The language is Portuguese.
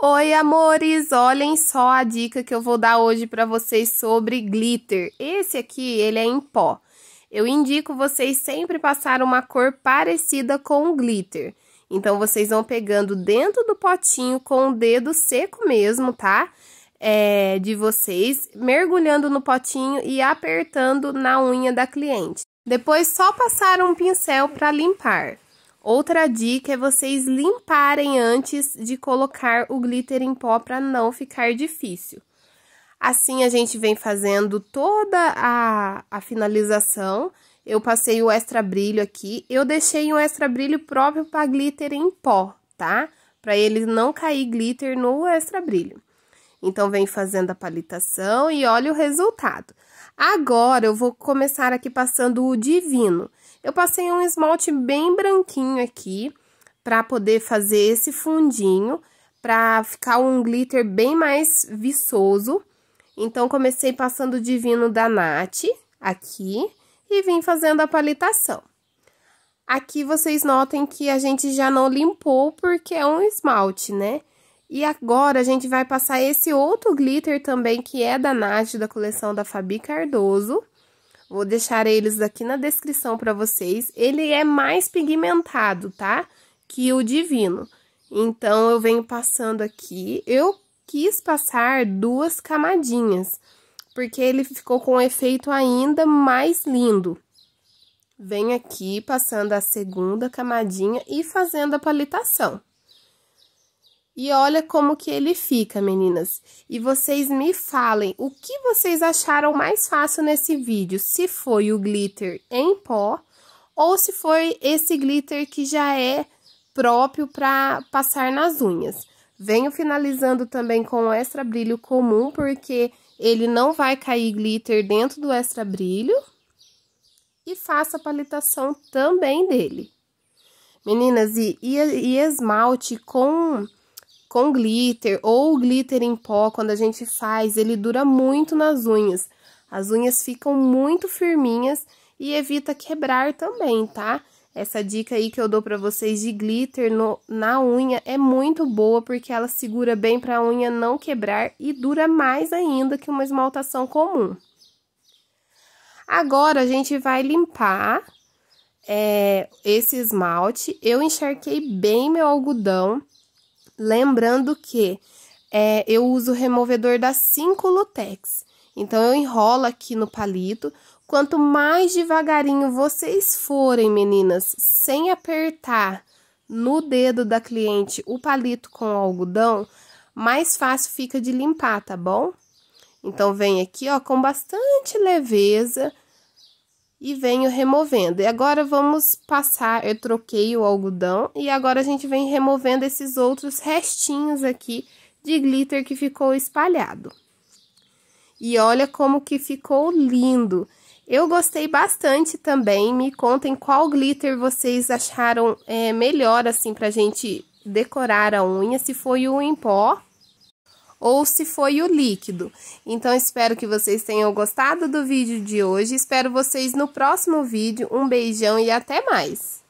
Oi, amores! Olhem só a dica que eu vou dar hoje para vocês sobre glitter. Esse aqui, ele é em pó. Eu indico vocês sempre passar uma cor parecida com o glitter. Então, vocês vão pegando dentro do potinho com o dedo seco mesmo, tá? É, de vocês, mergulhando no potinho e apertando na unha da cliente. Depois, só passar um pincel para limpar. Outra dica é vocês limparem antes de colocar o glitter em pó para não ficar difícil. Assim a gente vem fazendo toda a, a finalização. Eu passei o extra brilho aqui. Eu deixei um extra brilho próprio para glitter em pó, tá? Para ele não cair glitter no extra brilho. Então, vem fazendo a palitação e olha o resultado. Agora, eu vou começar aqui passando o divino. Eu passei um esmalte bem branquinho aqui, para poder fazer esse fundinho, para ficar um glitter bem mais viçoso. Então, comecei passando o divino da Nath aqui e vim fazendo a palitação. Aqui vocês notem que a gente já não limpou porque é um esmalte, né? E agora a gente vai passar esse outro glitter também, que é da Nath, da coleção da Fabi Cardoso. Vou deixar eles aqui na descrição para vocês. Ele é mais pigmentado, tá? Que o Divino. Então, eu venho passando aqui. Eu quis passar duas camadinhas, porque ele ficou com um efeito ainda mais lindo. Venho aqui passando a segunda camadinha e fazendo a palitação. E olha como que ele fica, meninas. E vocês me falem o que vocês acharam mais fácil nesse vídeo. Se foi o glitter em pó ou se foi esse glitter que já é próprio para passar nas unhas. Venho finalizando também com o extra brilho comum, porque ele não vai cair glitter dentro do extra brilho. E faço a palitação também dele. Meninas, e, e, e esmalte com com glitter ou glitter em pó, quando a gente faz, ele dura muito nas unhas. As unhas ficam muito firminhas e evita quebrar também, tá? Essa dica aí que eu dou pra vocês de glitter no, na unha é muito boa, porque ela segura bem pra unha não quebrar e dura mais ainda que uma esmaltação comum. Agora, a gente vai limpar é, esse esmalte. Eu encharquei bem meu algodão Lembrando que é, eu uso o removedor da 5 Lutex. Então, eu enrolo aqui no palito. Quanto mais devagarinho vocês forem, meninas, sem apertar no dedo da cliente o palito com o algodão, mais fácil fica de limpar, tá bom? Então, vem aqui, ó, com bastante leveza e venho removendo. E agora vamos passar, eu troquei o algodão e agora a gente vem removendo esses outros restinhos aqui de glitter que ficou espalhado. E olha como que ficou lindo. Eu gostei bastante também, me contem qual glitter vocês acharam é, melhor assim pra gente decorar a unha, se foi o em pó ou se foi o líquido. Então, espero que vocês tenham gostado do vídeo de hoje. Espero vocês no próximo vídeo. Um beijão e até mais!